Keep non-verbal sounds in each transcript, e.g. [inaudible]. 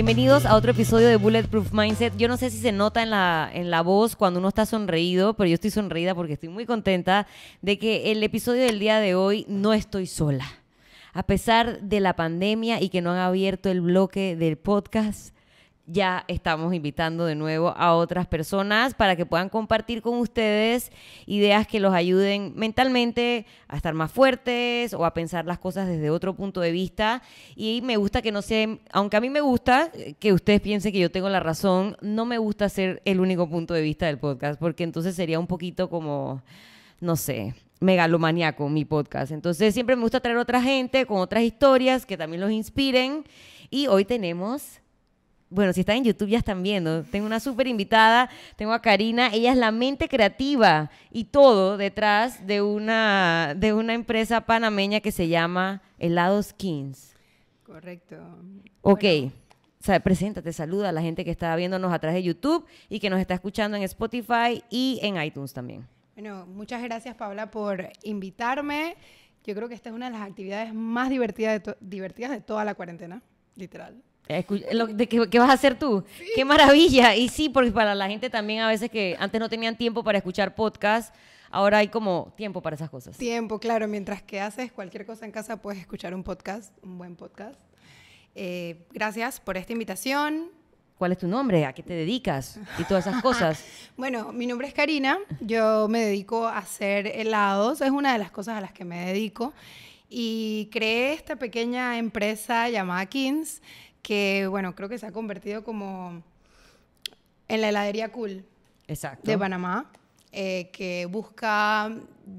Bienvenidos a otro episodio de Bulletproof Mindset. Yo no sé si se nota en la, en la voz cuando uno está sonreído, pero yo estoy sonreída porque estoy muy contenta de que el episodio del día de hoy no estoy sola. A pesar de la pandemia y que no han abierto el bloque del podcast, ya estamos invitando de nuevo a otras personas para que puedan compartir con ustedes ideas que los ayuden mentalmente a estar más fuertes o a pensar las cosas desde otro punto de vista. Y me gusta que no sea, aunque a mí me gusta que ustedes piensen que yo tengo la razón, no me gusta ser el único punto de vista del podcast, porque entonces sería un poquito como, no sé, megalomaniaco mi podcast. Entonces siempre me gusta traer otra gente con otras historias que también los inspiren. Y hoy tenemos bueno, si están en YouTube ya están viendo. Tengo una súper invitada, tengo a Karina, ella es la mente creativa y todo detrás de una, de una empresa panameña que se llama Helados Kings. Correcto. Ok. preséntate, saluda a la gente que está viéndonos atrás de YouTube y que nos está escuchando en Spotify y en iTunes también. Bueno, muchas gracias Paula por invitarme. Yo creo que esta es una de las actividades más divertidas divertidas de toda la cuarentena, literal. ¿Qué de que, vas a hacer tú. Qué maravilla. Y sí, porque para la gente también a veces que antes no tenían tiempo para escuchar podcast, ahora hay como tiempo para esas cosas. Tiempo, claro. Mientras que haces cualquier cosa en casa, puedes escuchar un podcast, un buen podcast. Eh, gracias por esta invitación. ¿Cuál es tu nombre? ¿A qué te dedicas? Y todas esas cosas. [laughs] bueno, mi nombre es Karina. Yo me dedico a hacer helados. Es una de las cosas a las que me dedico. Y creé esta pequeña empresa llamada Kings que bueno, creo que se ha convertido como en la heladería cool Exacto. de Panamá, eh, que busca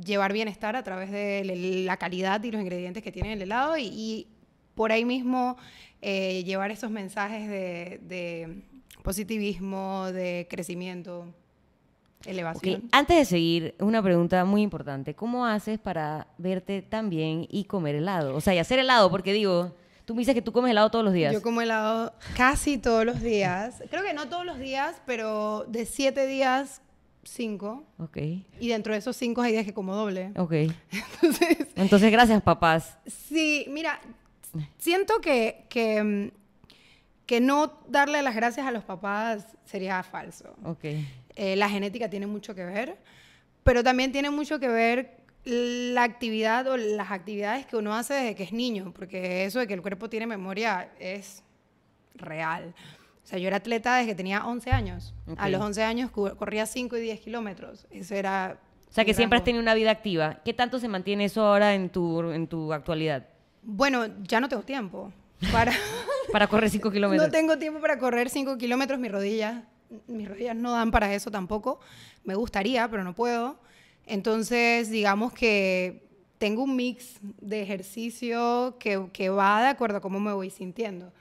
llevar bienestar a través de la calidad y los ingredientes que tiene el helado y, por ahí mismo eh, llevar esos mensajes de, positivismo, de crecimiento, elevación. Antes de seguir, una pregunta muy importante. ¿Cómo haces para verte tan bien y comer helado? O sea, y hacer helado, porque digo... Tú me dices que tú comes helado todos los días. Yo como helado casi todos los días. Creo que no todos los días, pero de siete días, cinco. Ok. Y dentro de esos cinco hay días que como doble. Ok. [laughs] Entonces, Entonces gracias, papás. Sí, mira, siento que, que, mm, que, no darle las gracias a los papás sería falso. Ok. Eh, la genética tiene mucho que ver, pero también tiene mucho que ver la actividad o las actividades que uno hace desde que es niño, porque eso de que el cuerpo tiene memoria es real. O sea, yo era atleta desde que tenía 11 años. A los 11 años corría 5 y 10 kilómetros. Eso era... O sea, que siempre has tenido una vida activa. ¿Qué tanto se mantiene eso ahora en tu, en tu actualidad? Bueno, ya no tengo tiempo para... [laughs] para correr 5 [laughs] kilómetros. No tengo tiempo para correr 5 kilómetros. Mis rodillas, mis rodillas no dan para eso tampoco. Me gustaría, pero no puedo. Entonces, digamos que tengo un mix de ejercicio que, va de acuerdo a cómo me voy sintiendo.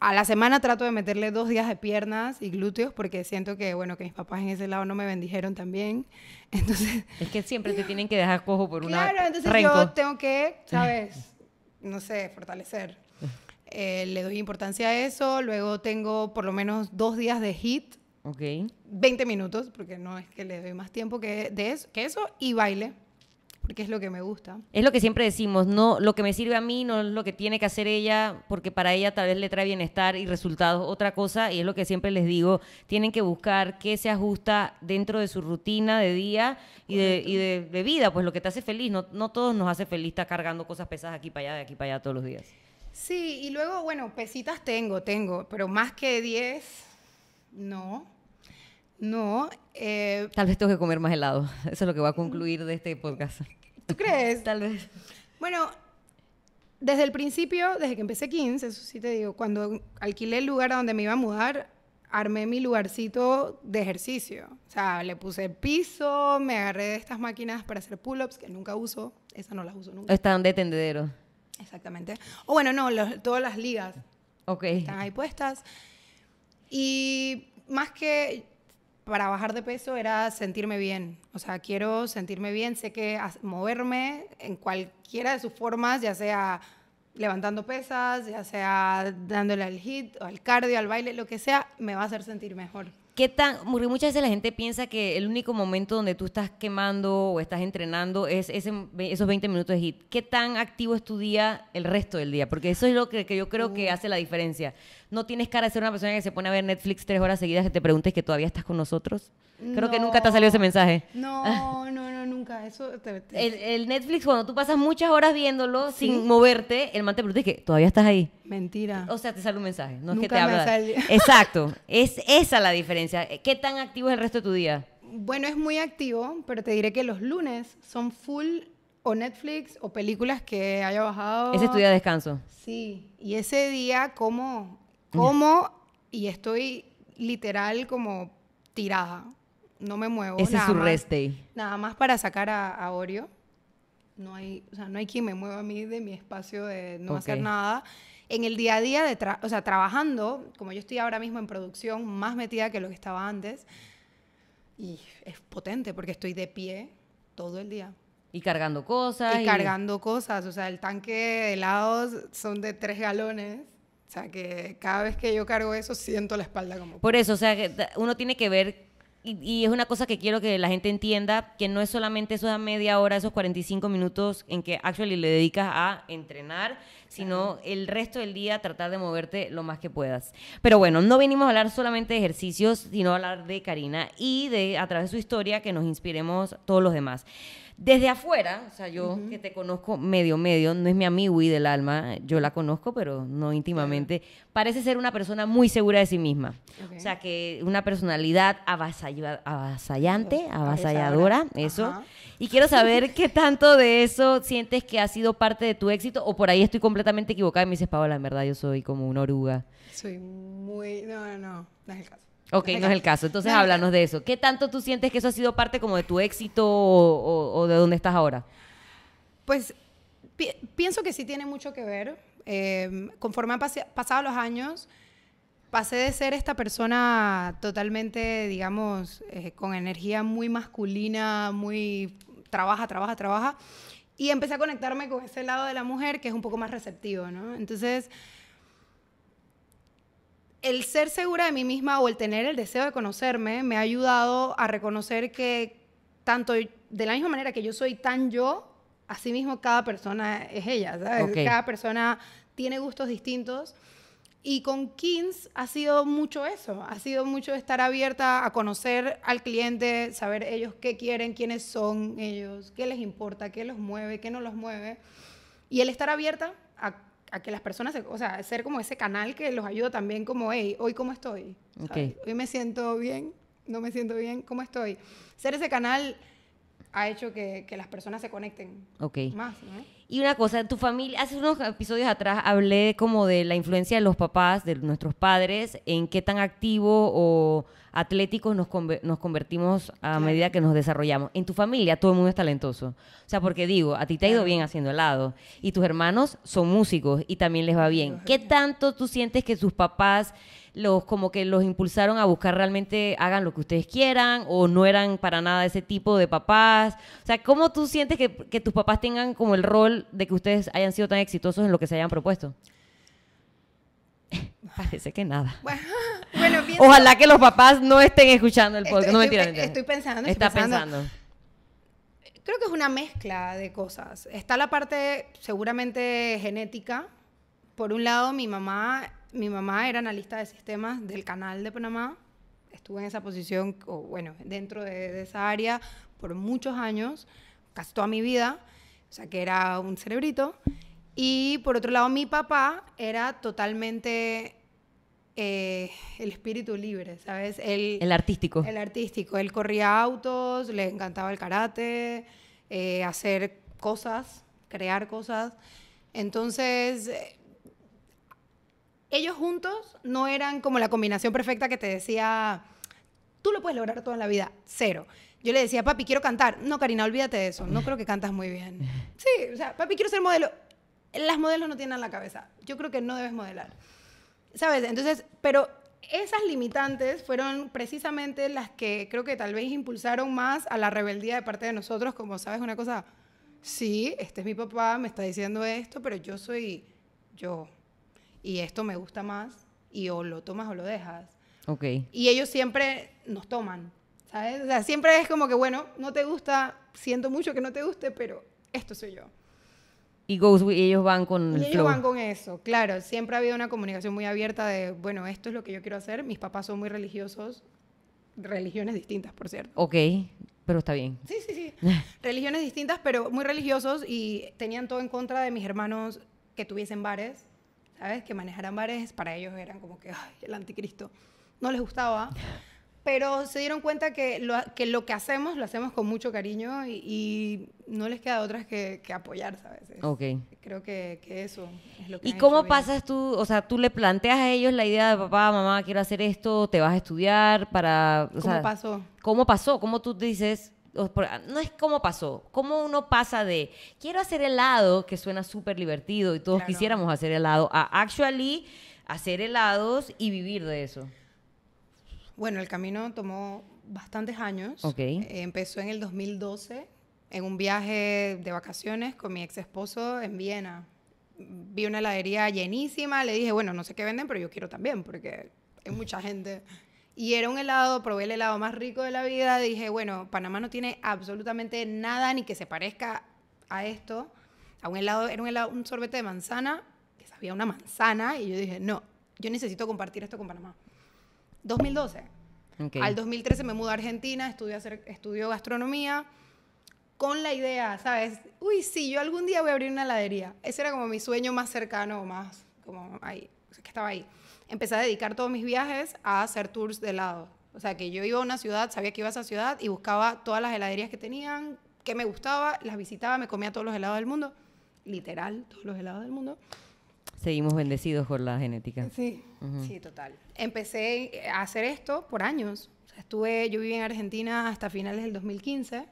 A la semana trato de meterle dos días de piernas y glúteos porque siento que, bueno, que mis papás en ese lado no me bendijeron también. [laughs] Entonces... Es que siempre te tienen que dejar cojo por una... Claro, entonces yo tengo que, ¿sabes? No sé, fortalecer. [laughs] Eh, le doy importancia a eso. Luego tengo por lo menos dos días de hit Ok. 20 minutos, porque no es que le doy más tiempo que, de eso, que eso, y baile, porque es lo que me gusta. Es lo que siempre decimos, no, lo que me sirve a mí no es lo que tiene que hacer ella, porque para ella tal vez le trae bienestar y resultados otra cosa, y es lo que siempre les digo, tienen que buscar qué se ajusta dentro de su rutina de día y, de, vida, pues lo que te hace feliz, no, no todos nos hace feliz estar cargando cosas pesadas aquí para allá, de aquí para allá todos los días. Sí, y luego, bueno, pesitas tengo, tengo, pero más que 10 no, no. Eh, Tal vez tengo que comer más helado. [laughs] Eso es lo que va a concluir de este podcast. ¿Tú crees? [laughs] Tal vez. Bueno, desde el principio, desde que empecé 15, eso sí te digo, cuando alquilé el lugar a donde me iba a mudar, armé mi lugarcito de ejercicio. O sea, le puse el piso, me agarré de estas máquinas para hacer pull-ups, que nunca uso. Esas no las uso nunca. Están de tendedero. Exactamente. O bueno, no, todas las ligas. Ok. Están ahí puestas. Y más que para bajar de peso era sentirme bien. O sea, quiero sentirme bien, sé que moverme en cualquiera de sus formas, ya sea levantando pesas, ya sea dándole al hit, o al cardio, al baile, lo que sea, me va a hacer sentir mejor. ¿Qué tan? Porque muchas veces la gente piensa que el único momento donde tú estás quemando o estás entrenando es ese, esos 20 minutos de hit. ¿Qué tan activo es tu día el resto del día? Porque eso es lo que, que yo creo que uh. hace la diferencia no tienes cara de ser una persona que se pone a ver Netflix tres horas seguidas que te preguntes que todavía estás con nosotros. Creo que nunca te ha salido ese mensaje. No, [laughs] no, no, nunca. Eso El, Netflix, cuando tú pasas muchas horas viéndolo sin moverte, el man te pregunta que todavía estás ahí. Mentira. O sea, te sale un mensaje. No es que te habla. [laughs] Exacto. Es esa la diferencia. Eh, ¿Qué tan activo es el resto de tu día? Bueno, es muy activo, pero te diré que los lunes son full o Netflix o películas que haya bajado. Ese es tu día de descanso. Sí, y ese día ¿cómo...? Como, y estoy literal como tirada. No me muevo. Ese nada es su más, Nada más para sacar a, a, Oreo. No hay, o sea, no hay quien me mueva a mí de mi espacio de no hacer nada. En el día a día, de o sea, trabajando, como yo estoy ahora mismo en producción, más metida que lo que estaba antes, y es potente porque estoy de pie todo el día. Y cargando cosas. Y, y, cargando cosas. O sea, el tanque de helados son de tres galones. O sea, que cada vez que yo cargo eso, siento la espalda como... Por eso, o sea, que uno tiene que ver, y, es una cosa que quiero que la gente entienda, que no es solamente eso de media hora, esos 45 minutos en que actually le dedicas a entrenar, sino el resto del día tratar de moverte lo más que puedas. Pero bueno, no venimos a hablar solamente de ejercicios, sino a hablar de Karina y de, a través de su historia, que nos inspiremos todos los demás. Desde afuera, o sea, yo que te conozco medio, medio, no es mi amigo y del alma, yo la conozco, pero no íntimamente, parece ser una persona muy segura de sí misma. O sea, que una personalidad avasallante, avasalladora, eso. Y quiero saber [laughs] qué tanto de eso sientes que ha sido parte de tu éxito, o por ahí estoy completamente equivocada y me dices, Paola, en verdad yo soy como una oruga. Soy muy. No, no, no, no es el caso. Ok, no es el caso. Entonces háblanos de eso. ¿Qué tanto tú sientes que eso ha sido parte como de tu éxito o, de dónde estás ahora? Pues pienso que sí tiene mucho que ver. Eh, conforme han pasado los años, pasé de ser esta persona totalmente, digamos, eh, con energía muy masculina, muy trabaja, trabaja, trabaja, y empecé a conectarme con ese lado de la mujer que es un poco más receptivo, ¿no? Entonces el ser segura de mí misma o el tener el deseo de conocerme me ha ayudado a reconocer que tanto de la misma manera que yo soy tan yo, así mismo cada persona es ella, ¿sabes? Cada persona tiene gustos distintos. Y con Kings ha sido mucho eso, ha sido mucho estar abierta a conocer al cliente, saber ellos qué quieren, quiénes son ellos, qué les importa, qué los mueve, qué no los mueve. Y el estar abierta a a que las personas, o sea, ser como ese canal que los ayuda también como, hey, hoy cómo estoy. Okay. Hoy me siento bien, no me siento bien, ¿cómo estoy? Ser ese canal ha hecho que, las personas se conecten okay. más, ¿no? Y una cosa, tu familia, hace unos episodios atrás hablé como de la influencia de los papás, de nuestros padres, en qué tan activo o atléticos nos, nos convertimos a medida que nos desarrollamos. En tu familia todo el mundo es talentoso. O sea, porque digo, a ti te ha ido bien haciendo helado y tus hermanos son músicos y también les va bien. ¿Qué tanto tú sientes que sus papás los como que los impulsaron a buscar realmente hagan lo que ustedes quieran o no eran para nada ese tipo de papás? O sea, ¿cómo tú sientes que, que tus papás tengan como el rol de que ustedes hayan sido tan exitosos en lo que se hayan propuesto? [laughs] Parece que nada. [laughs] Ojalá que los papás no estén escuchando el podcast. Estoy, no tiran. estoy, estoy pensando. Está pensando. Creo que es una mezcla de cosas. Está la parte seguramente genética. Por un lado, mi mamá, mi mamá era analista de sistemas del canal de Panamá. Estuve en esa posición, o bueno, dentro de, de esa área por muchos años, casi toda mi vida. O sea, que era un cerebrito. Y por otro lado, mi papá era totalmente eh, el espíritu libre, ¿sabes? El, el artístico. El artístico. Él corría autos, le encantaba el karate, eh, hacer cosas, crear cosas. Entonces, eh, ellos juntos no eran como la combinación perfecta que te decía, tú lo puedes lograr toda la vida, cero. Yo le decía, papi, quiero cantar. No, Karina, olvídate de eso. No creo que cantas muy bien. [laughs] Sí, o sea, papi, quiero ser modelo las modelos no tienen la cabeza. Yo creo que no debes modelar. ¿Sabes? Entonces, pero esas limitantes fueron precisamente las que creo que tal vez impulsaron más a la rebeldía de parte de nosotros, como sabes, una cosa, sí, este es mi papá, me está diciendo esto, pero yo soy yo. Y esto me gusta más, y o lo tomas o lo dejas. Ok. Y ellos siempre nos toman, ¿sabes? O sea, siempre es como que, bueno, no te gusta, siento mucho que no te guste, pero esto soy yo y ellos van con y ellos van con eso, claro. Siempre ha habido una comunicación muy abierta de, bueno, esto es lo que yo quiero hacer. Mis papás son muy religiosos, religiones distintas, por cierto. Ok, pero está bien. Sí, sí, sí. [laughs] religiones distintas, pero muy religiosos y tenían todo en contra de mis hermanos que tuviesen bares, ¿sabes? Que manejaran bares. Para ellos eran como que, ay, el anticristo. No les gustaba. [laughs] pero se dieron cuenta que lo que, hacemos lo hacemos con mucho cariño y, no les queda otra que, apoyarse a veces. Ok. Creo que, eso es lo que... ¿Y cómo pasas tú, o sea, tú le planteas a ellos la idea de papá, mamá, quiero hacer esto, te vas a estudiar para... ¿Cómo pasó? ¿Cómo pasó? ¿Cómo tú dices, no es cómo pasó, cómo uno pasa de quiero hacer helado, que suena súper divertido y todos quisiéramos hacer helado, a actually hacer helados y vivir de eso. Bueno, el camino tomó bastantes años. Ok. Eh, empezó en el 2012 en un viaje de vacaciones con mi ex esposo en Viena. Vi una heladería llenísima, le dije, bueno, no sé qué venden, pero yo quiero también, porque hay mucha [laughs] gente. Y era un helado, probé el helado más rico de la vida, dije, bueno, Panamá no tiene absolutamente nada ni que se parezca a esto. A un helado, era un, helado, un sorbete de manzana, que sabía una manzana, y yo dije, no, yo necesito compartir esto con Panamá. 2012. Al 2013 me mudé a Argentina, estudió, hacer, estudió gastronomía con la idea, ¿sabes? Uy, sí, yo algún día voy a abrir una heladería. Ese era como mi sueño más cercano, más como ahí, que estaba ahí. Empecé a dedicar todos mis viajes a hacer tours de helado. O sea, que yo iba a una ciudad, sabía que iba a esa ciudad y buscaba todas las heladerías que tenían, que me gustaba, las visitaba, me comía todos los helados del mundo, literal, todos los helados del mundo. Seguimos bendecidos por la genética. Sí, sí, total. Empecé a hacer esto por años. estuve, yo viví en Argentina hasta finales del 2015,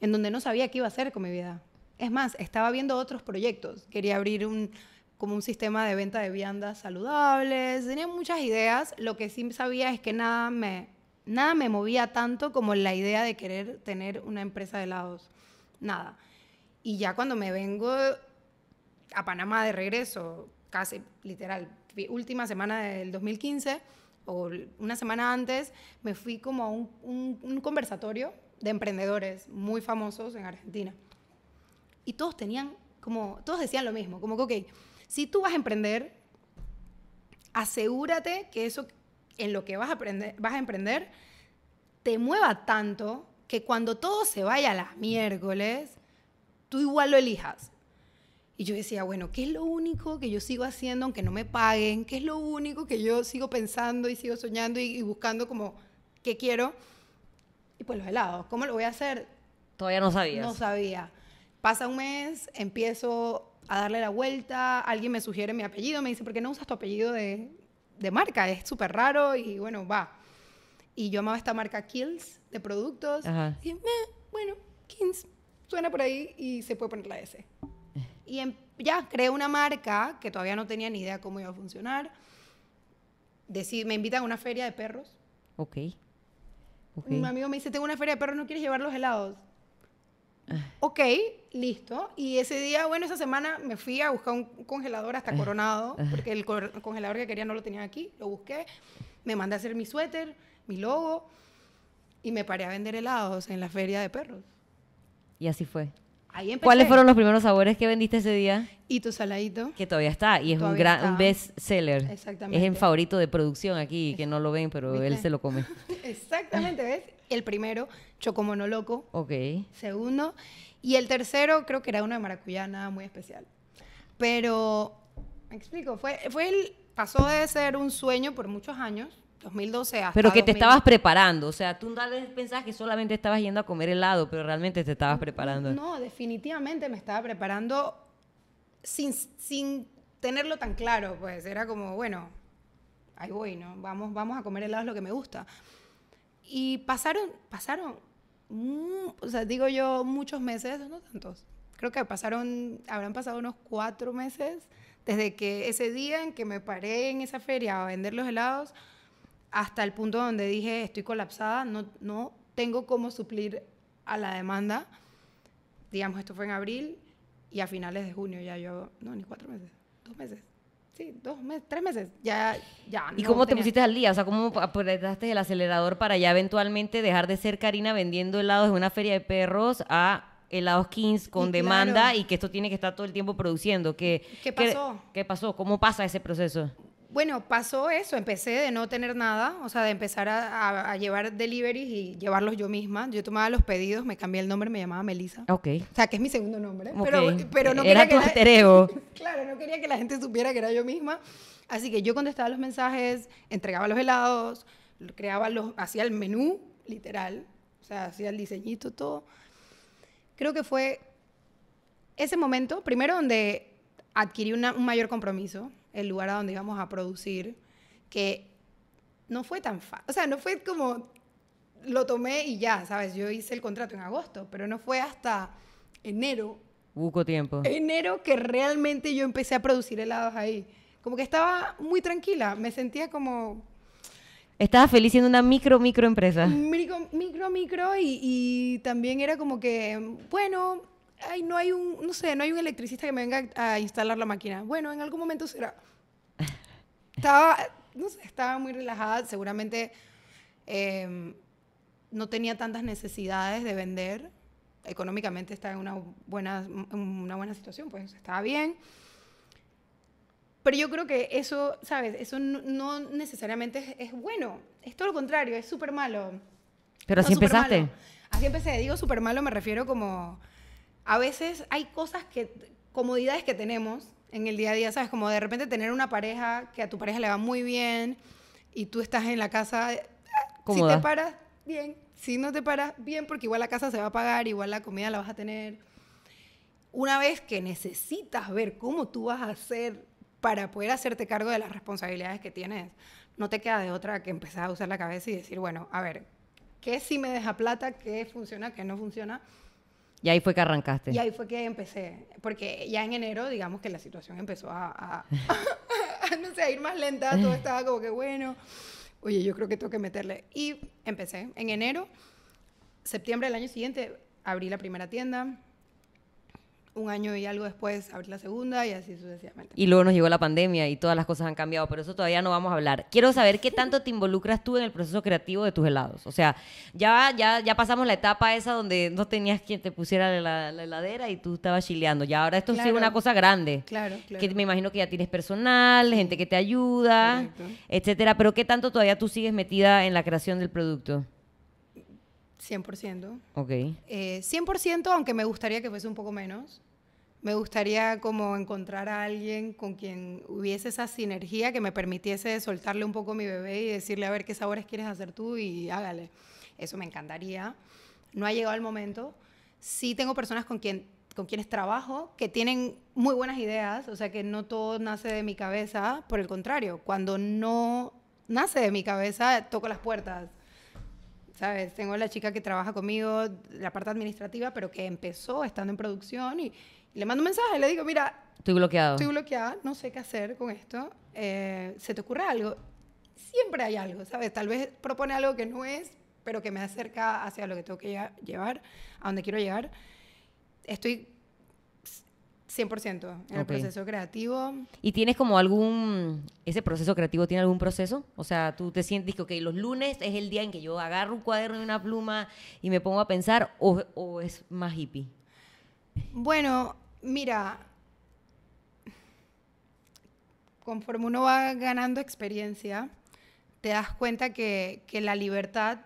en donde no sabía qué iba a hacer con mi vida. Es más, estaba viendo otros proyectos. Quería abrir un como un sistema de venta de viandas saludables. Tenía muchas ideas. Lo que sí sabía es que nada me, nada me movía tanto como la idea de querer tener una empresa de helados. Nada. Y ya cuando me vengo a Panamá de regreso, casi literal, última semana del 2015 o una semana antes, me fui como a un, conversatorio de emprendedores muy famosos en Argentina. Y todos tenían, como, todos decían lo mismo, como que, ok, si tú vas a emprender, asegúrate que eso en lo que vas a, aprender, vas a emprender te mueva tanto que cuando todo se vaya a las miércoles, tú igual lo elijas. Y yo decía, bueno, ¿qué es lo único que yo sigo haciendo aunque no me paguen? ¿Qué es lo único que yo sigo pensando y sigo soñando y, buscando como qué quiero? Y pues los helados, ¿cómo lo voy a hacer? Todavía no sabía No sabía. Pasa un mes, empiezo a darle la vuelta, alguien me sugiere mi apellido, me dice, ¿por qué no usas tu apellido de, marca? Es súper raro y bueno, va. Y yo amaba esta marca Kills de productos. Ah, bueno, Kills, suena por ahí y se puede poner la S y em, ya creé una marca que todavía no tenía ni idea cómo iba a funcionar. me invitan a una feria de perros. Ok. okay. Un amigo me dice, tengo una feria de perros, ¿no quieres llevar los helados? Ah. Ok, listo. Y ese día, bueno, esa semana me fui a buscar un congelador hasta ah. Coronado, ah. porque el, el congelador que quería no lo tenía aquí, lo busqué, me mandé a hacer mi suéter, mi logo, y me paré a vender helados en la feria de perros. Y así fue. ¿Cuáles fueron los primeros sabores que vendiste ese día? Y tu saladito. Que todavía está y es un gran best seller. Exactamente. Es el favorito de producción aquí, que no lo ven, pero él se lo come. [laughs] Exactamente, ¿ves? El primero, Chocomono Loco. Ok. Segundo. Y el tercero, creo que era uno de maracuyá, nada muy especial. Pero, me explico, fue, fue el, pasó de ser un sueño por muchos años 2012 hasta Pero que te estabas preparando, o sea, tú tal vez pensabas que solamente estabas yendo a comer helado, pero realmente te estabas mm, preparando. No, definitivamente me estaba preparando sin, sin tenerlo tan claro, pues era como, bueno, ahí voy, ¿no? Vamos, vamos a comer helado, es lo que me gusta. Y pasaron, pasaron, o sea, digo yo, muchos meses, no tantos, creo que pasaron, habrán pasado unos cuatro meses desde que ese día en que me paré en esa feria a vender los helados hasta el punto donde dije, estoy colapsada, no, no tengo cómo suplir a la demanda. Digamos, esto fue en abril y a finales de junio ya yo, no, ni cuatro meses, dos meses. Sí, dos meses, tres meses, ya, ya. ¿Y cómo te pusiste al día? O sea, ¿cómo apretaste el acelerador para ya eventualmente dejar de ser Karina vendiendo helados de una feria de perros a helados Kings con demanda y que esto tiene que estar todo el tiempo produciendo? qué pasó? qué pasó cómo pasa ese proceso? bueno, pasó eso, empecé de no tener nada, o sea, de empezar a, llevar deliveries y llevarlos yo misma. Yo tomaba los pedidos, me cambié el nombre, me llamaba Melissa. Ok. O sea, que es mi segundo nombre. Pero, no era quería que la, [laughs] Claro, no quería que la gente supiera que era yo misma. Así que yo contestaba los mensajes, entregaba los helados, creaba los, hacía el menú, literal. O sea, hacía el diseñito, todo. Creo que fue ese momento, primero donde adquirí un mayor compromiso el lugar a donde íbamos a producir, que no fue tan fácil, o sea, no fue como lo tomé y ya, ¿sabes? Yo hice el contrato en agosto, pero no fue hasta enero. Buco tiempo. Enero que realmente yo empecé a producir helados ahí. Como que estaba muy tranquila, me sentía como... Estaba feliz siendo una micro, micro empresa. Micro, micro, micro y, y también era como que, bueno, ay, no hay un, no sé, no hay un electricista que me venga a instalar la máquina. Bueno, en algún momento será. [laughs] Estaba, no sé, estaba muy relajada, seguramente em, no tenía tantas necesidades de vender. Económicamente estaba en una buena, una buena situación, pues estaba bien. Pero yo creo que eso, ¿sabes? Eso no, necesariamente es, bueno. Es todo lo contrario, es súper malo. Pero así empezaste. Así empecé. Digo súper malo, me refiero como a veces hay cosas que, comodidades que tenemos en el día a día, ¿sabes? Como de repente tener una pareja que a tu pareja le va muy bien y tú estás en la casa, eh, si te paras, bien. Si no te paras, bien, porque igual la casa se va a pagar, igual la comida la vas a tener. Una vez que necesitas ver cómo tú vas a hacer para poder hacerte cargo de las responsabilidades que tienes, no te queda de otra que empezar a usar la cabeza y decir, bueno, a ver, ¿qué si me deja plata? ¿Qué funciona? ¿Qué no funciona? Y ahí fue que arrancaste. Y ahí fue que empecé, porque ya en enero, digamos que la situación empezó [laughs] a, no sé, a ir más lenta, todo estaba como que bueno, oye, yo creo que tengo que meterle. Y empecé en enero, septiembre del año siguiente, abrí la primera tienda, un año y algo después abrir la segunda y así sucesivamente. Y luego nos llegó la pandemia y todas las cosas han cambiado, pero eso todavía no vamos a hablar. Quiero saber qué tanto te involucras tú en el proceso creativo de tus helados. O sea, ya, ya, ya pasamos la etapa esa donde no tenías quien te pusiera la, heladera y tú estabas chileando. Ya ahora esto sigue es una cosa grande. Claro, claro. Que me imagino que ya tienes personal, gente que te ayuda, etcétera. Pero qué tanto todavía tú sigues metida en la creación del producto. 100%. Ok. 100%, eh, aunque me gustaría que fuese un poco menos. Me gustaría como encontrar a alguien con quien hubiese esa sinergia que me permitiese soltarle un poco a mi bebé y decirle, a ver, ¿qué sabores quieres hacer tú? Y hágale. Eso me encantaría. No ha llegado el momento. Sí tengo personas con, quien, con quienes trabajo que tienen muy buenas ideas, o sea que no todo nace de mi cabeza, por el contrario, cuando no nace de mi cabeza, toco las puertas ¿sabes? Tengo la chica que trabaja conmigo, la parte administrativa, pero que empezó estando en producción y, le mando un mensaje, y le digo, mira... Estoy bloqueado. Estoy bloqueada, no sé qué hacer con esto. Eh, ¿Se te ocurre algo? Siempre hay algo, ¿sabes? Tal vez propone algo que no es, pero que me acerca hacia lo que tengo que llevar, a donde quiero llegar. Estoy 100% en el proceso creativo. ¿Y tienes como algún, ese proceso creativo tiene algún proceso? O sea, tú te sientes que, los lunes es el día en que yo agarro un cuaderno y una pluma y me pongo a pensar, o, es más hippie? Bueno, mira, conforme uno va ganando experiencia, te das cuenta que, que la libertad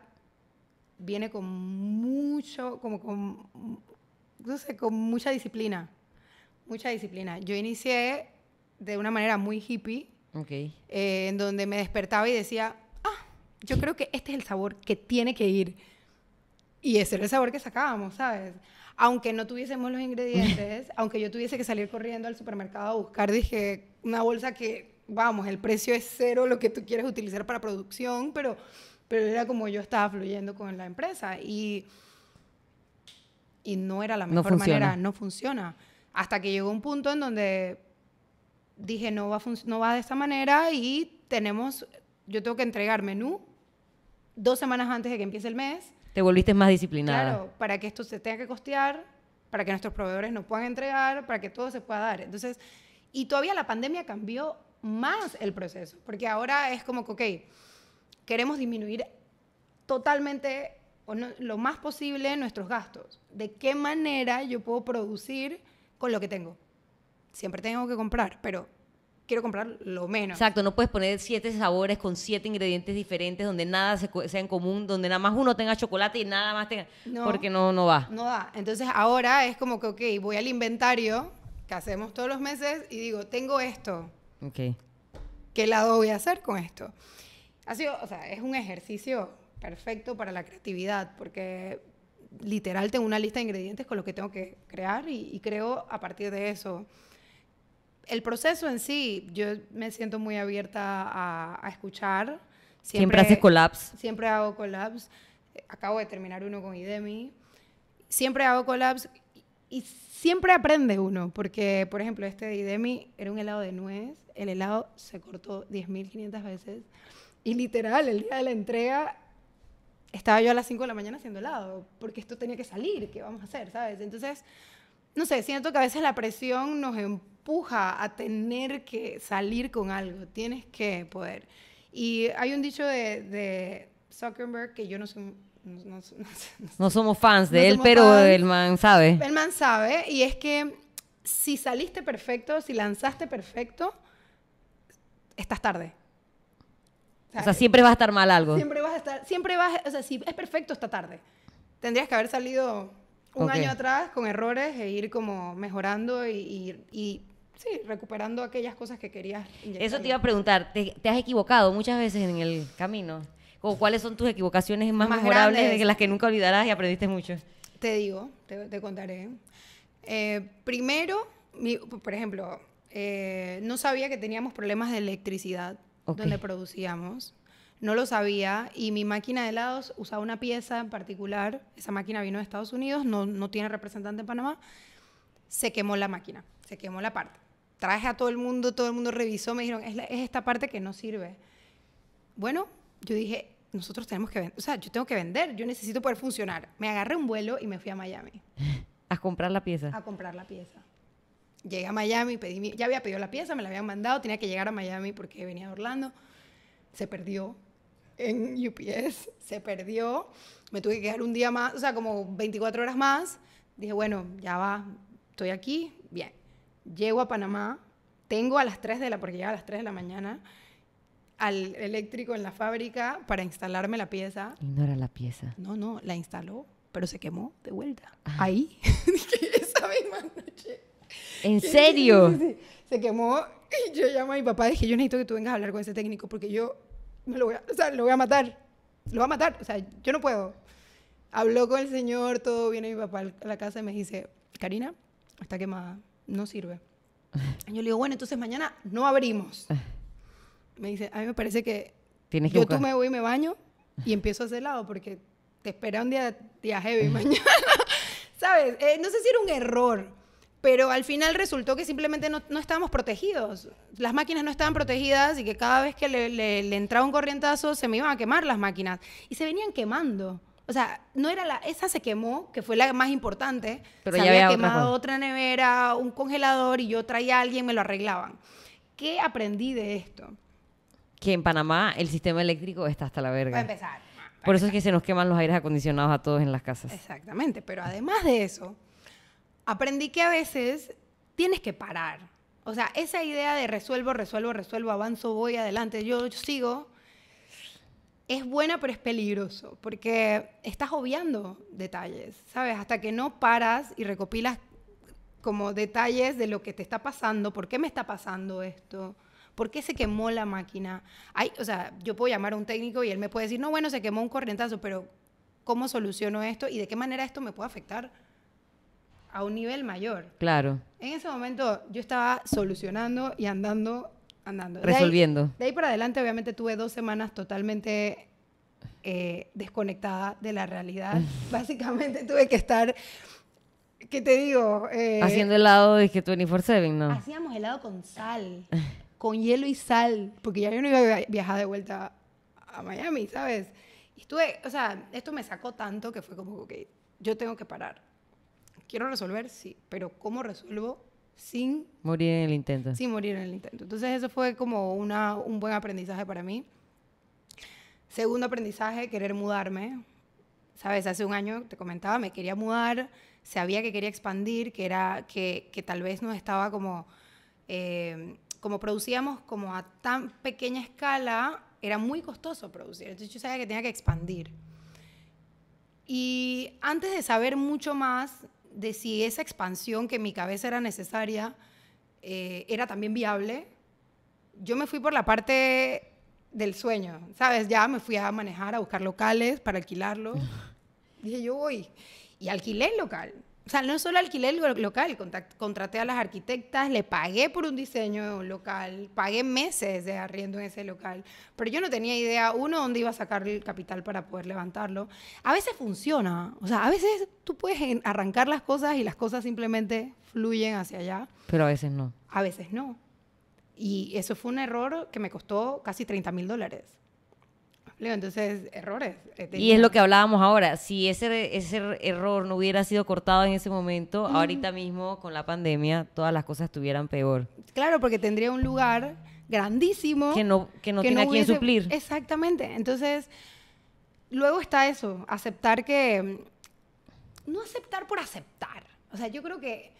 viene con mucho, como con, no sé, con mucha disciplina mucha disciplina. Yo inicié de una manera muy hippie, okay. Eh, en donde me despertaba y decía, ah, yo creo que este es el sabor que tiene que ir. Y ese era el sabor que sacábamos, ¿sabes? Aunque no tuviésemos los ingredientes, [laughs] aunque yo tuviese que salir corriendo al supermercado a buscar, dije, una bolsa que, vamos, el precio es cero lo que tú quieres utilizar para producción, pero, pero era como yo estaba fluyendo con la empresa. Y, y no era la mejor no manera, no funciona. Hasta que llegó un punto en donde dije, no va, no va de esta manera y tenemos, yo tengo que entregar menú dos semanas antes de que empiece el mes. Te volviste más disciplinada. Claro, para que esto se tenga que costear, para que nuestros proveedores nos puedan entregar, para que todo se pueda dar. Entonces, y todavía la pandemia cambió más el proceso, porque ahora es como que, ok, queremos disminuir totalmente o lo más posible nuestros gastos. ¿De qué manera yo puedo producir? lo que tengo. Siempre tengo que comprar, pero quiero comprar lo menos. Exacto, no puedes poner siete sabores con siete ingredientes diferentes donde nada sea en común, donde nada más uno tenga chocolate y nada más tenga... porque no, no va. No da. Entonces ahora es como que, ok, voy al inventario que hacemos todos los meses y digo, tengo esto. Ok. ¿Qué lado voy a hacer con esto? Ha sido, o sea, es un ejercicio perfecto para la creatividad porque literal tengo una lista de ingredientes con los que tengo que crear y, creo a partir de eso. El proceso en sí, yo me siento muy abierta a, escuchar. Siempre, haces collabs. Siempre hago collabs. Acabo de terminar uno con Idemi. Siempre hago collabs y siempre aprende uno, porque, por ejemplo, este de Idemi era un helado de nuez, el helado se cortó 10.500 veces y literal, el día de la entrega estaba yo a las 5 de la mañana haciendo helado, porque esto tenía que salir, ¿qué vamos a hacer? ¿Sabes? Entonces, no sé, siento que a veces la presión nos empuja a tener que salir con algo, tienes que poder. Y hay un dicho de, Zuckerberg que yo no soy no, somos fans de él, pero del man sabe. El man sabe, y es que si saliste perfecto, si lanzaste perfecto, estás tarde o sea, siempre va a estar mal algo. Siempre vas a estar, siempre vas, o sea, si es perfecto esta tarde. Tendrías que haber salido un año atrás con errores e ir como mejorando y, sí, recuperando aquellas cosas que querías. Eso te iba a preguntar, ¿te, has equivocado muchas veces en el camino? ¿O cuáles son tus equivocaciones más, mejorables de las que nunca olvidarás y aprendiste mucho? Te digo, te, contaré. Eh, primero, por ejemplo, eh, no sabía que teníamos problemas de electricidad donde producíamos. No lo sabía y mi máquina de helados usaba una pieza en particular. Esa máquina vino de Estados Unidos, no, no tiene representante en Panamá. Se quemó la máquina, se quemó la parte. Traje a todo el mundo, todo el mundo revisó, me dijeron, es, es esta parte que no sirve. Bueno, yo dije, nosotros tenemos que vender, o sea, yo tengo que vender, yo necesito poder funcionar. Me agarré un vuelo y me fui a Miami. [laughs] A comprar la pieza. A comprar la pieza. Llegué a Miami, pedí ya había pedido la pieza, me la habían mandado, tenía que llegar a Miami porque venía de Orlando. Se perdió en UPS, se perdió. Me tuve que quedar un día más, o sea, como 24 horas más. Dije, bueno, ya va, estoy aquí, bien. Llego a Panamá, tengo a las 3 de la, porque llega a las 3 de la mañana, al eléctrico en la fábrica para instalarme la pieza. Y no era la pieza. No, no, la instaló, pero se quemó de vuelta. Ah. Ahí, [laughs] esa misma noche. ¿En serio? [laughs] Se quemó y yo llamo a mi papá y dije, yo necesito que tú vengas a hablar con ese técnico porque yo me lo voy a, o sea, lo voy a matar. Lo va a matar, o sea, yo no puedo. Habló con el señor, todo, viene mi papá a la casa y me dice, Karina, está quemada, no sirve. [laughs] yo le digo, bueno, entonces mañana no abrimos. [laughs] Me dice, a mí me parece que, Tienes que yo tú me voy y me baño y empiezo a hacer lado porque te espera un día, día heavy mañana. ¿Sabes? Eh, no sé si era un error, pero al final resultó que simplemente no, no, estábamos protegidos. Las máquinas no estaban protegidas y que cada vez que le, entraba un corrientazo se me iban a quemar las máquinas. Y se venían quemando. O sea, no era la, esa se quemó, que fue la más importante. Pero se ya había, había quemado otra, nevera, un congelador y yo traía a alguien, me lo arreglaban. ¿Qué aprendí de esto? Que en Panamá el sistema eléctrico está hasta la verga. empezar. Por eso es que se nos queman los aires acondicionados a todos en las casas. Exactamente, pero además de eso, aprendí que a veces tienes que parar. O sea, esa idea de resuelvo, resuelvo, resuelvo, avanzo, voy adelante, yo, sigo, es buena pero es peligroso porque estás obviando detalles, ¿sabes? Hasta que no paras y recopilas como detalles de lo que te está pasando, por qué me está pasando esto, por qué se quemó la máquina. o sea, yo puedo llamar a un técnico y él me puede decir, no, bueno, se quemó un corrientazo, pero ¿cómo soluciono esto y de qué manera esto me puede afectar? a un nivel mayor. Claro. En ese momento yo estaba solucionando y andando, andando. Resolviendo. De ahí, para adelante, obviamente, tuve dos semanas totalmente eh, desconectada de la realidad. [laughs] Básicamente tuve que estar ¿qué te digo? Eh, Haciendo helado de que 24-7, ¿no? Hacíamos helado con sal, [laughs] con hielo y sal, porque ya yo no iba a viajar de vuelta a Miami, ¿sabes? Y estuve, o sea, esto me sacó tanto que fue como, que yo tengo que parar quiero resolver, sí, pero ¿cómo resuelvo sin... Morir en el intento. Sin morir en el intento. Entonces eso fue como una, un buen aprendizaje para mí. Segundo aprendizaje, querer mudarme. Sabes, hace un año te comentaba, me quería mudar, sabía que quería expandir, que, era, que, que tal vez no estaba como... Eh, como producíamos como a tan pequeña escala, era muy costoso producir. Entonces yo sabía que tenía que expandir. Y antes de saber mucho más, de si esa expansión que en mi cabeza era necesaria eh, era también viable. Yo me fui por la parte del sueño, ¿sabes? Ya me fui a manejar, a buscar locales para alquilarlo. [laughs] Dije, yo voy. Y alquilé el local. O sea, no solo alquilé el local, contraté a las arquitectas, le pagué por un diseño local, pagué meses de arriendo en ese local, pero yo no tenía idea, uno, dónde iba a sacar el capital para poder levantarlo. A veces funciona, o sea, a veces tú puedes arrancar las cosas y las cosas simplemente fluyen hacia allá. Pero a veces no. A veces no. Y eso fue un error que me costó casi 30 mil dólares entonces, errores. Y es lo que hablábamos ahora. Si ese, ese error no hubiera sido cortado en ese momento, ahorita mismo, con la pandemia, todas las cosas estuvieran peor. Claro, porque tendría un lugar grandísimo. Que no, que no tiene a quien suplir. Exactamente. Entonces, luego está eso, aceptar que... Mm, no aceptar por aceptar. O sea, yo creo que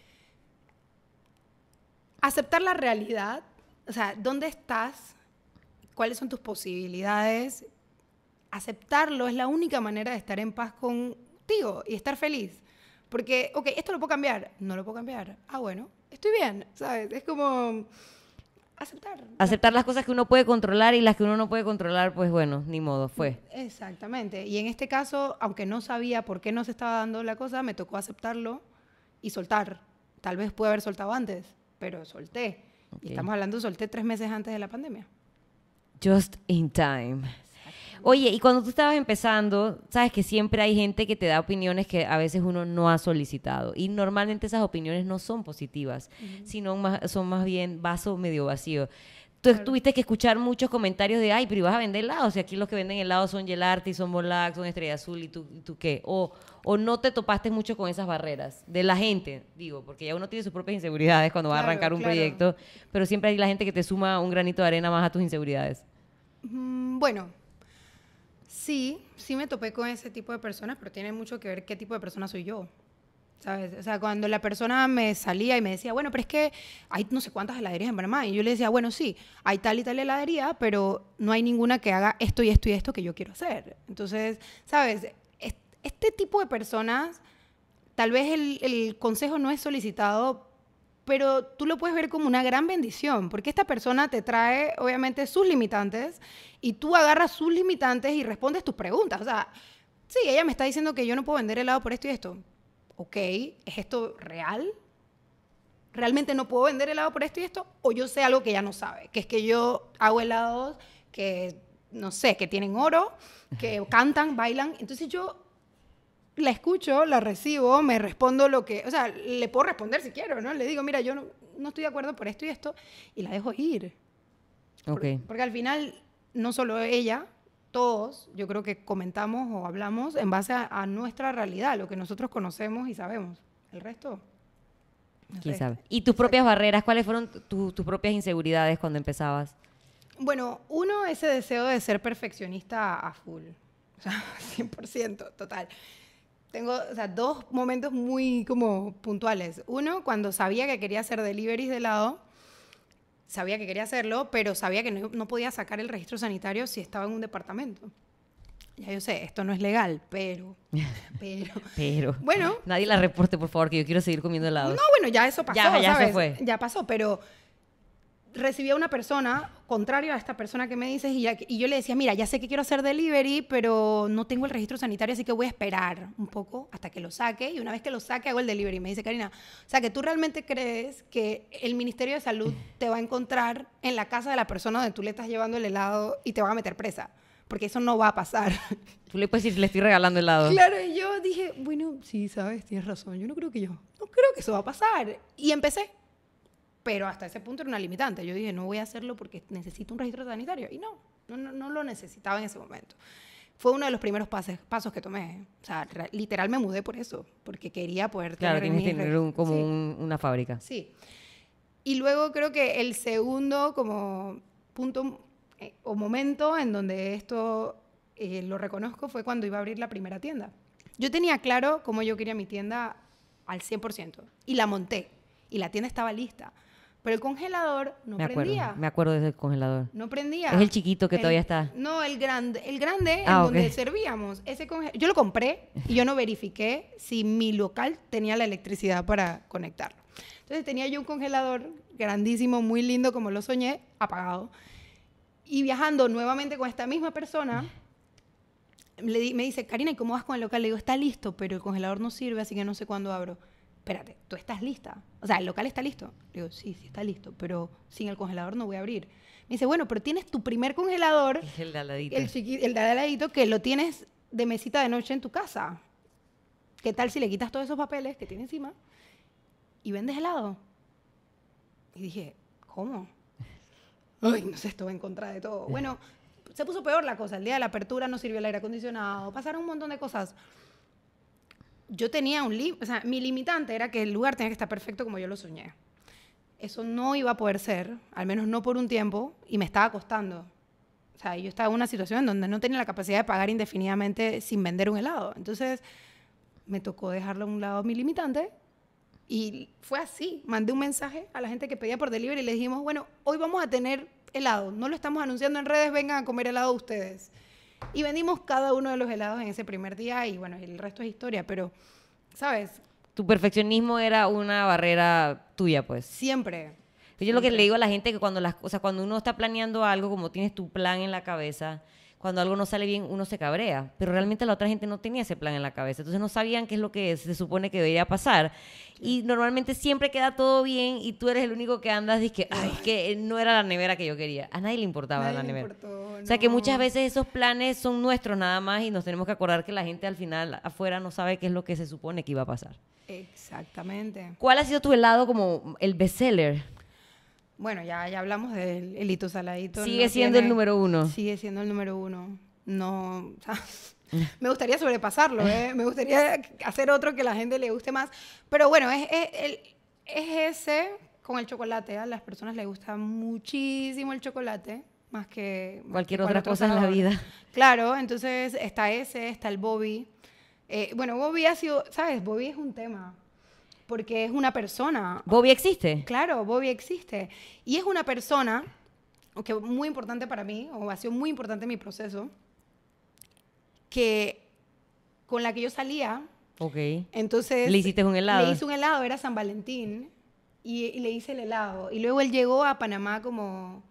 aceptar la realidad, o sea, dónde estás, cuáles son tus posibilidades, aceptarlo es la única manera de estar en paz contigo y estar feliz. Porque, ok, esto lo puedo cambiar, no lo puedo cambiar. Ah, bueno, estoy bien, ¿sabes? Es como aceptar. Aceptar las cosas que uno puede controlar y las que uno no puede controlar, pues bueno, ni modo, fue. Exactamente. Y en este caso, aunque no sabía por qué no se estaba dando la cosa, me tocó aceptarlo y soltar. Tal vez pude haber soltado antes, pero solté. Y estamos hablando, solté tres meses antes de la pandemia. Just in time. Oye, y cuando tú estabas empezando, sabes que siempre hay gente que te da opiniones que a veces uno no ha solicitado. Y normalmente esas opiniones no son positivas, sino más, son más bien vaso medio vacío. Tú tuviste que escuchar muchos comentarios de, ay, pero ibas a vender helados. O sea, aquí los que venden helados son y son Bollax, son Estrella Azul, ¿y tú, tú qué? O, o no te topaste mucho con esas barreras de la gente, digo, porque ya uno tiene sus propias inseguridades cuando va a arrancar un proyecto, pero siempre hay la gente que te suma un granito de arena más a tus inseguridades. Mm, bueno, Sí, sí me topé con ese tipo de personas, pero tiene mucho que ver qué tipo de persona soy yo. ¿Sabes? O sea, cuando la persona me salía y me decía, bueno, pero es que hay no sé cuántas heladerías en Panamá. Y yo le decía, bueno, sí, hay tal y tal heladería, pero no hay ninguna que haga esto y esto y esto que yo quiero hacer. Entonces, ¿sabes? Este tipo de personas, tal vez el, el consejo no es solicitado pero tú lo puedes ver como una gran bendición, porque esta persona te trae obviamente sus limitantes y tú agarras sus limitantes y respondes tus preguntas. O sea, sí, ella me está diciendo que yo no puedo vender helado por esto y esto. Ok, ¿es esto real? ¿Realmente no puedo vender helado por esto y esto? O yo sé algo que ella no sabe, que es que yo hago helados que, no sé, que tienen oro, que [laughs] cantan, bailan. Entonces yo la escucho, la recibo, me respondo lo que, o sea, le puedo responder si quiero, ¿no? Le digo, mira, yo no, estoy de acuerdo por esto y esto, y la dejo ir. Okay. porque al final, no solo ella, todos, yo creo que comentamos o hablamos en base a, nuestra realidad, lo que nosotros conocemos y sabemos. El resto... sabe? ¿Y tus propias barreras? ¿Cuáles fueron tus propias inseguridades cuando empezabas? Bueno, uno, ese deseo de ser perfeccionista a full. [laughs] O sea, 100%, total. Tengo, dos momentos muy como puntuales. Uno, cuando sabía que quería hacer deliveries de helado, sabía que quería hacerlo, pero sabía que no, no podía sacar el registro sanitario si estaba en un departamento. Ya yo sé, esto no es legal, pero, [laughs] pero, Bueno. Nadie la reporte, por favor, que yo quiero seguir comiendo helado. No, bueno, ya eso pasó, ya, ya Se fue. Ya pasó, pero recibía una persona contrario a esta persona que me dices y, yo le decía, mira, ya sé que quiero hacer delivery, pero no tengo el registro sanitario, así que voy a esperar un poco hasta que lo saque y una vez que lo saque hago el delivery. Me dice, Karina, o sea, que tú realmente crees que el Ministerio de Salud te va a encontrar en la casa de la persona donde tú le estás llevando el helado y te va a meter presa porque eso no va a pasar. [laughs] Tú le puedes decir, le estoy regalando helado. Claro, y yo dije, bueno, sí, sabes, tienes razón, yo no creo que yo, no creo que eso va a pasar. Y empecé, pero hasta ese punto era una limitante. Yo dije, no voy a hacerlo porque necesito un registro sanitario. Y no, no, no, lo necesitaba en ese momento. Fue uno de los primeros pasos que tomé. O sea, literal me mudé por eso, porque quería poder claro, tener... tener como una fábrica. Sí. Y luego creo que el segundo como punto eh, o momento en donde esto eh, lo reconozco fue cuando iba a abrir la primera tienda. Yo tenía claro cómo yo quería mi tienda al 100% y la monté y la tienda estaba lista pero el congelador no me prendía. me acuerdo del congelador. No prendía. Es el chiquito que todavía está. No, el grande, el grande en ah, donde servíamos. Ese yo lo compré y yo no verifiqué si mi local tenía la electricidad para conectarlo. Entonces tenía yo un congelador grandísimo, muy lindo como lo soñé, apagado. Y viajando nuevamente con esta misma persona, le me dice, Karina, ¿y cómo vas con el local? Le digo, está listo, pero el congelador no sirve, así que no sé cuándo abro espérate, ¿tú estás lista? O sea, ¿el local está listo? Le digo, sí, sí está listo, pero sin el congelador no voy a abrir. Me dice, bueno, pero tienes tu primer congelador. Es el de aladito. El, de aladito que lo tienes de mesita de noche en tu casa. ¿Qué tal si le quitas todos esos papeles que tiene encima y vendes helado? Y dije, ¿cómo? Ay, no sé, esto en contra de todo. Bueno, se puso peor la cosa. El día de la apertura no sirvió el aire acondicionado, pasaron un montón de cosas yo tenía un o sea, mi limitante era que el lugar tenía que estar perfecto como yo lo soñé. Eso no iba a poder ser, al menos no por un tiempo, y me estaba costando. O sea, yo estaba en una situación en donde no tenía la capacidad de pagar indefinidamente sin vender un helado. Entonces, me tocó dejarlo a un lado mi limitante y fue así. Mandé un mensaje a la gente que pedía por delivery y le dijimos, bueno, hoy vamos a tener helado. No lo estamos anunciando en redes, vengan a comer helado ustedes. Y vendimos cada uno de los helados en ese primer día y bueno, el resto es historia, pero, ¿sabes? Tu perfeccionismo era una barrera tuya, pues. Siempre. Yo lo que le digo a la gente que cuando las o cuando uno está planeando algo, como tienes tu plan en la cabeza, cuando algo no sale bien uno se cabrea, pero realmente la otra gente no tenía ese plan en la cabeza, entonces no sabían qué es lo que se supone que debería pasar. Y normalmente siempre queda todo bien y tú eres el único que andas y que, ay, que no era la nevera que yo quería. A nadie le importaba la nevera. O sea que muchas veces esos planes son nuestros nada más y nos tenemos que acordar que la gente al final afuera no sabe qué es lo que se supone que iba a pasar. Exactamente. ¿Cuál ha sido tu helado como el bestseller? Bueno, ya, ya hablamos del Elito Saladito. Sigue siendo el número uno. Sigue siendo el número uno. No, [laughs] mm. me gustaría sobrepasarlo, ¿eh? me gustaría hacer otro que la gente le guste más. Pero bueno, es, el, ese con el chocolate. ¿eh? A las personas les gusta muchísimo el chocolate, más que cualquier, otra cosa en la vida. Claro, entonces está ese, está el Bobby. Eh, bueno, Bobby ha sido, ¿sabes? Bobby es un tema porque es una persona. Bobby existe. Claro, Bobby existe. Y es una persona que es muy importante para mí, o ha sido muy importante en mi proceso, que con la que yo salía. Ok. Entonces. Le hiciste un helado. Le hice un helado, era San Valentín, y, y le hice el helado. Y luego él llegó a Panamá como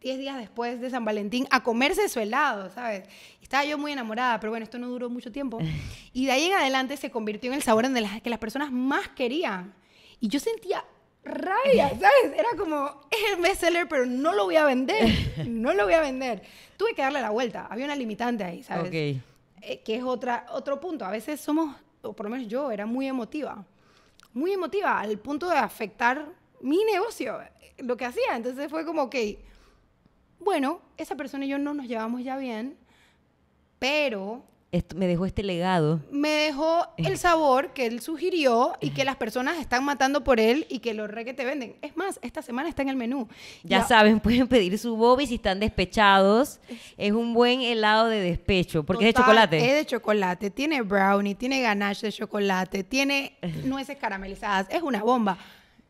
10 días después de San Valentín a comerse su helado, ¿sabes? Estaba yo muy enamorada, pero bueno, esto no duró mucho tiempo. [laughs] Y de ahí en adelante se convirtió en el sabor que las personas más querían. Y yo sentía rabia, [laughs] ¿sabes? Era como, es el bestseller, pero no lo voy a vender, [laughs] no lo voy a vender. Tuve que darle la vuelta, había una limitante ahí, ¿sabes? Ok. Eh, que es otra, otro punto. A veces somos, o por lo menos yo, era muy emotiva. Muy emotiva, al punto de afectar mi negocio, eh, lo que hacía. Entonces fue como, ok, bueno, esa persona y yo no nos llevamos ya bien, pero... me dejó este legado. Me dejó el sabor que él sugirió y que las personas están matando por él y que los re te venden. Es más, esta semana está en el menú. Ya, saben, [laughs] pueden pedir su Bobby si están despechados. Es un buen helado de despecho, porque es de chocolate. Es de chocolate, tiene brownie, tiene ganache de chocolate, tiene [laughs] nueces caramelizadas. Es una bomba.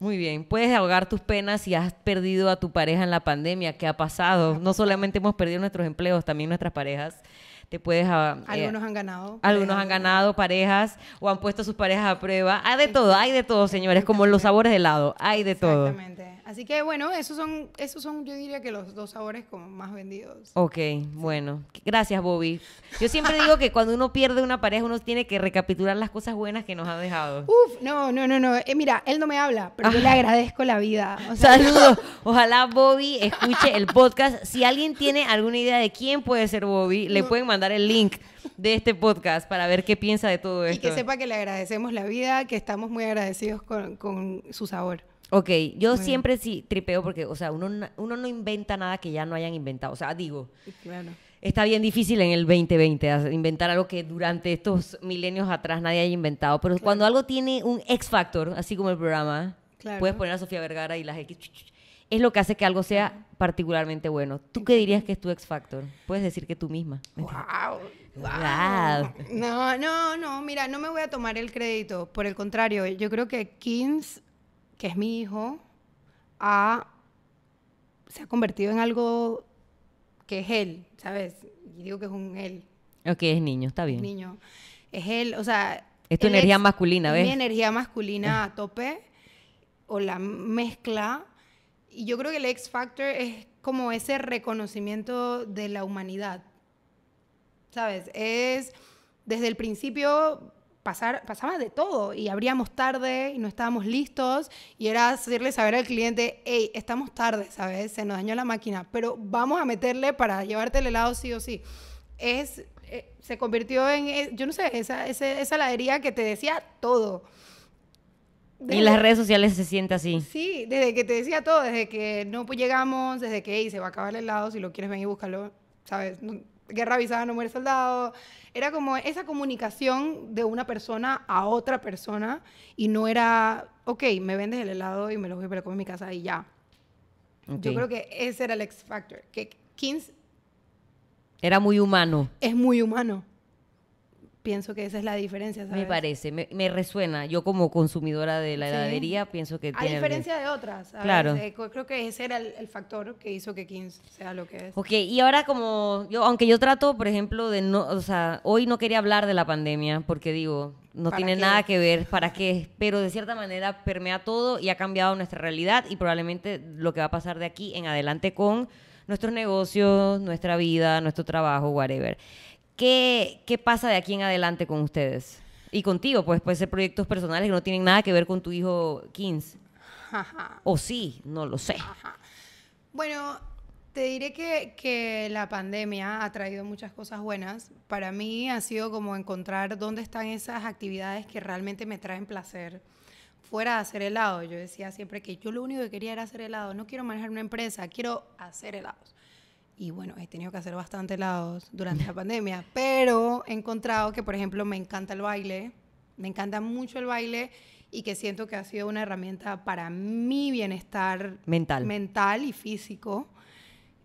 Muy bien, puedes ahogar tus penas si has perdido a tu pareja en la pandemia, ¿qué ha pasado? No solamente hemos perdido nuestros empleos, también nuestras parejas. Te puedes ah, eh, algunos han ganado algunos han ganado parejas o han puesto sus parejas a prueba hay de todo hay de todo señores como los sabores de helado hay de todo exactamente Así que bueno, esos son, esos son, yo diría que los dos sabores como más vendidos. Ok, bueno. Gracias, Bobby. Yo siempre digo que cuando uno pierde una pareja, uno tiene que recapitular las cosas buenas que nos ha dejado. Uf, no, no, no, no. Eh, mira, él no me habla, pero yo le ah. agradezco la vida. Saludos. Ojalá Bobby escuche el podcast. Si alguien tiene alguna idea de quién puede ser Bobby, le pueden mandar el link de este podcast para ver qué piensa de todo esto. Y que sepa que le agradecemos la vida, que estamos muy agradecidos con, con su sabor. Ok, yo siempre sí tripeo porque, o sea, uno, uno no inventa nada que ya no hayan inventado. O sea, digo, está bien difícil en el 2020 inventar algo que durante estos milenios atrás nadie haya inventado. Pero cuando algo tiene un X factor, así como el programa, puedes poner a Sofía Vergara y las X, es lo que hace que algo sea particularmente bueno. ¿Tú qué dirías que es tu X factor? Puedes decir que tú misma. Wow. No, no, no, mira, no me voy a tomar el crédito. Por el contrario, yo creo que Kings que es mi hijo, se ha convertido en algo que es él, ¿sabes? Y digo que es un él. Ok, es niño, está bien. niño. Es él, o sea... Es tu energía masculina, ¿ves? Mi energía masculina a [laughs] tope, o la mezcla. Y yo creo que el X Factor es como ese reconocimiento de la humanidad, ¿sabes? Es desde el principio pasar, pasaba de todo y abríamos tarde y no estábamos listos y era hacerle saber al cliente, hey, estamos tarde, ¿sabes? Se nos dañó la máquina, pero vamos a meterle para llevarte el helado sí o sí. Es, eh, se convirtió en, eh, yo no sé, esa, esa, heladería que te decía todo. y en las redes sociales se siente así. Sí, desde que te decía todo, desde que no llegamos, desde que hey, se va a acabar el helado, si lo quieres ven y búscalo, ¿sabes? guerra avisada no muere soldado. Era como esa comunicación de una persona a otra persona y no era, ok, me vendes el helado y me lo voy a comer en mi casa y ya. Yo creo que ese era el X Factor, que Kings... Era muy humano. Es muy humano pienso que esa es la diferencia. Me parece, me, resuena. Yo como consumidora de la heladería pienso que... A diferencia de otras. Claro. Eh, creo que ese era el, factor que hizo que Kings sea lo que es. Ok, y ahora como yo, aunque yo trato, por ejemplo, de no, o sea, hoy no quería hablar de la pandemia porque digo, no tiene nada que ver, ¿para qué? Pero de cierta manera permea todo y ha cambiado nuestra realidad y probablemente lo que va a pasar de aquí en adelante con nuestros negocios, nuestra vida, nuestro trabajo, whatever. ¿Qué, ¿Qué pasa de aquí en adelante con ustedes? Y contigo, pues puede ser proyectos personales que no tienen nada que ver con tu hijo Kins, O sí, no lo sé. Bueno, te diré que, que, la pandemia ha traído muchas cosas buenas. Para mí ha sido como encontrar dónde están esas actividades que realmente me traen placer. Fuera de hacer helado, yo decía siempre que yo lo único que quería era hacer helado. No quiero manejar una empresa, quiero hacer helados y bueno, he tenido que hacer bastantes lados durante la pandemia, pero he encontrado que, por ejemplo, me encanta el baile, me encanta mucho el baile y que siento que ha sido una herramienta para mi bienestar mental, mental y físico.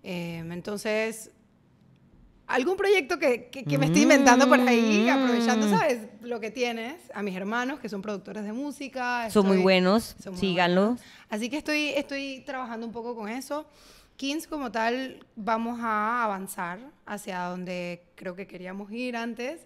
Em, entonces, algún proyecto que, que, me estoy inventando por ahí, mm. aprovechando, ¿sabes? Lo que tienes, a mis hermanos que son productores de música. son muy buenos, síganlo. Así que estoy, estoy trabajando un poco con eso. Kings como tal vamos a avanzar hacia donde creo que queríamos ir antes.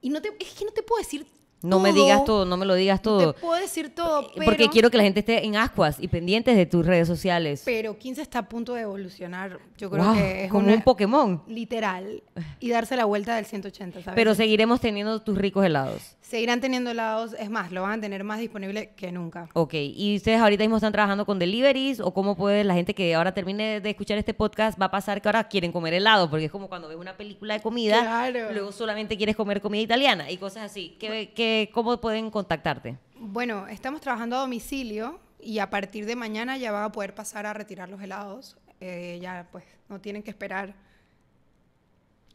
Y no te, es que no te puedo decir no me digas todo, no me lo digas todo. No te puedo decir todo, eh, Porque quiero que la gente esté en ascuas y pendientes de tus redes sociales. Pero 15 está a punto de evolucionar. Yo creo que es como un Pokémon. Literal. Y darse la vuelta del 180, ¿sabes? Pero seguiremos teniendo tus ricos helados seguirán teniendo helados, es más, lo van a tener más disponible que nunca. Ok, y ustedes ahorita mismo están trabajando con deliveries o cómo puede la gente que ahora termine de escuchar este podcast va a pasar que ahora quieren comer helado, porque es como cuando ves una película de comida, luego solamente quieres comer comida italiana y cosas así. ¿Qué, qué, ¿Cómo pueden contactarte? Bueno, estamos trabajando a domicilio y a partir de mañana ya va a poder pasar a retirar los helados. Eh, ya pues no tienen que esperar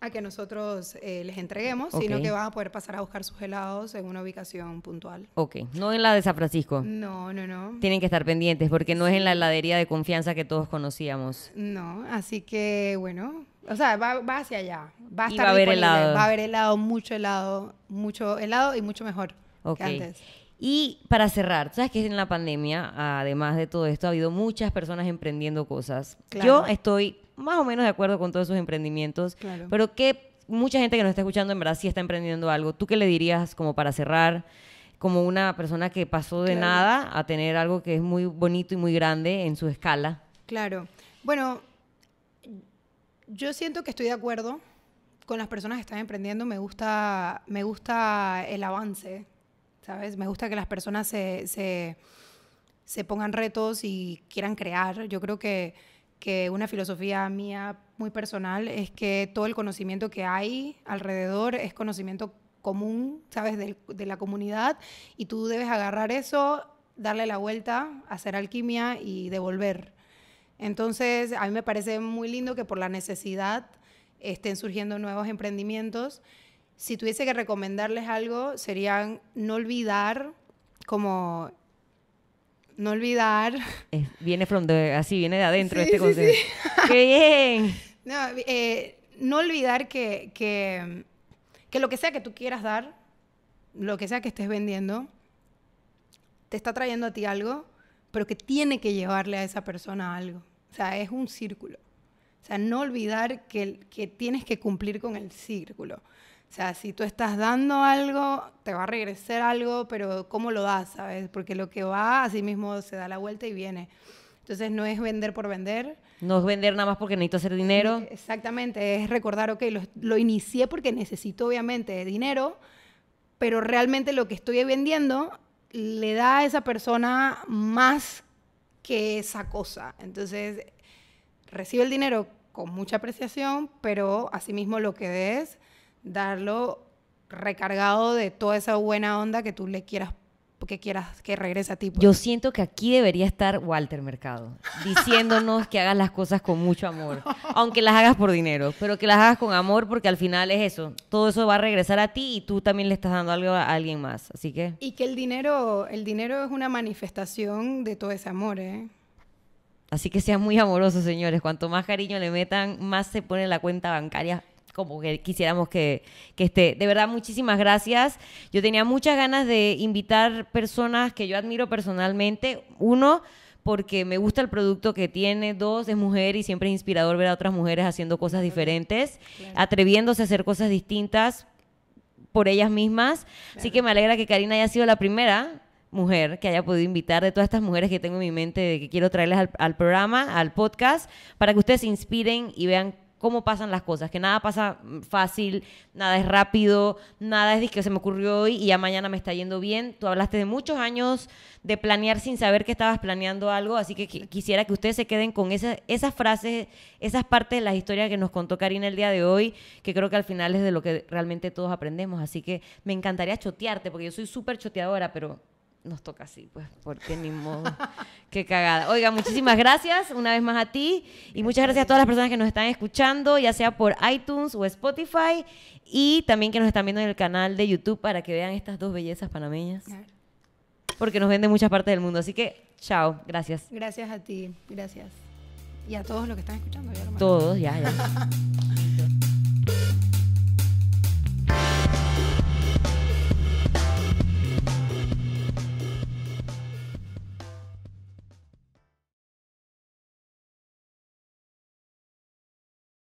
a que nosotros eh, les entreguemos, sino que van a poder pasar a buscar sus helados en una ubicación puntual. Ok, no en la de San Francisco. No, no, no. Tienen que estar pendientes porque no es en la heladería de confianza que todos conocíamos. No, así que bueno, o sea, va, hacia allá. Va a estar y va a haber helado. Va a haber helado, mucho helado, mucho helado y mucho mejor okay. que antes. Y para cerrar, sabes que en la pandemia, además de todo esto, ha habido muchas personas emprendiendo cosas. Yo estoy más o menos de acuerdo con todos sus emprendimientos, pero que mucha gente que nos está escuchando en verdad sí está emprendiendo algo. ¿Tú qué le dirías como para cerrar? como una persona que pasó de nada a tener algo que es muy bonito y muy grande en su escala. Claro. Bueno, yo siento que estoy de acuerdo con las personas que están emprendiendo. Me gusta, me gusta el avance, ¿sabes? Me gusta que las personas se, se pongan retos y quieran crear. Yo creo que que una filosofía mía muy personal es que todo el conocimiento que hay alrededor es conocimiento común, ¿sabes?, de, la comunidad y tú debes agarrar eso, darle la vuelta, hacer alquimia y devolver. Entonces, a mí me parece muy lindo que por la necesidad estén surgiendo nuevos emprendimientos. Si tuviese que recomendarles algo, serían no olvidar como no olvidar. viene from así, viene de adentro este [laughs] ¡Qué bien! No, eh, olvidar que, lo que sea que tú quieras dar, lo que sea que estés vendiendo, te está trayendo a ti algo, pero que tiene que llevarle a esa persona algo. O sea, es un círculo. O sea, no olvidar que, que tienes que cumplir con el círculo. O sea, si tú estás dando algo, te va a regresar algo, pero ¿cómo lo das, sabes? Porque lo que va, así mismo se da la vuelta y viene. Entonces no es vender por vender. No es vender nada más porque necesito hacer dinero. Exactamente, es recordar, ok, lo, lo inicié porque necesito obviamente dinero, pero realmente lo que estoy vendiendo le da a esa persona más que esa cosa. Entonces, recibe el dinero con mucha apreciación, pero asimismo lo que des darlo recargado de toda esa buena onda que tú le quieras que quieras que regrese a ti. Pues. Yo siento que aquí debería estar Walter Mercado diciéndonos que hagas las cosas con mucho amor, aunque las hagas por dinero, pero que las hagas con amor porque al final es eso, todo eso va a regresar a ti y tú también le estás dando algo a alguien más, así que Y que el dinero el dinero es una manifestación de todo ese amor, ¿eh? Así que sean muy amorosos, señores. Cuanto más cariño le metan, más se pone la cuenta bancaria como que quisiéramos que, esté. De verdad, muchísimas gracias. Yo tenía muchas ganas de invitar personas que yo admiro personalmente. Uno, porque me gusta el producto que tiene. Dos, es mujer y siempre es inspirador ver a otras mujeres haciendo cosas diferentes, atreviéndose a hacer cosas distintas por ellas mismas. Así que me alegra que Karina haya sido la primera mujer que haya podido invitar de todas estas mujeres que tengo en mi mente de que quiero traerles al, al programa, al podcast, para que ustedes se inspiren y vean cómo pasan las cosas, que nada pasa fácil, nada es rápido, nada es que se me ocurrió hoy y ya mañana me está yendo bien. Tú hablaste de muchos años de planear sin saber que estabas planeando algo, así que quisiera que ustedes se queden con esas, frases, esas partes de las historias que nos contó Karina el día de hoy, que creo que al final es de lo que realmente todos aprendemos, así que me encantaría chotearte, porque yo soy súper choteadora, pero nos toca así, pues, porque ni modo. [laughs] Qué cagada. Oiga, muchísimas gracias una vez más a ti y muchas gracias a todas las personas que nos están escuchando, ya sea por iTunes o Spotify y también que nos están viendo en el canal de YouTube para que vean estas dos bellezas panameñas. Porque nos ven de muchas partes del mundo. Así que, chao, gracias. Gracias a ti, gracias. Y a todos los que están escuchando. Ya, todos, ya, ya. [laughs]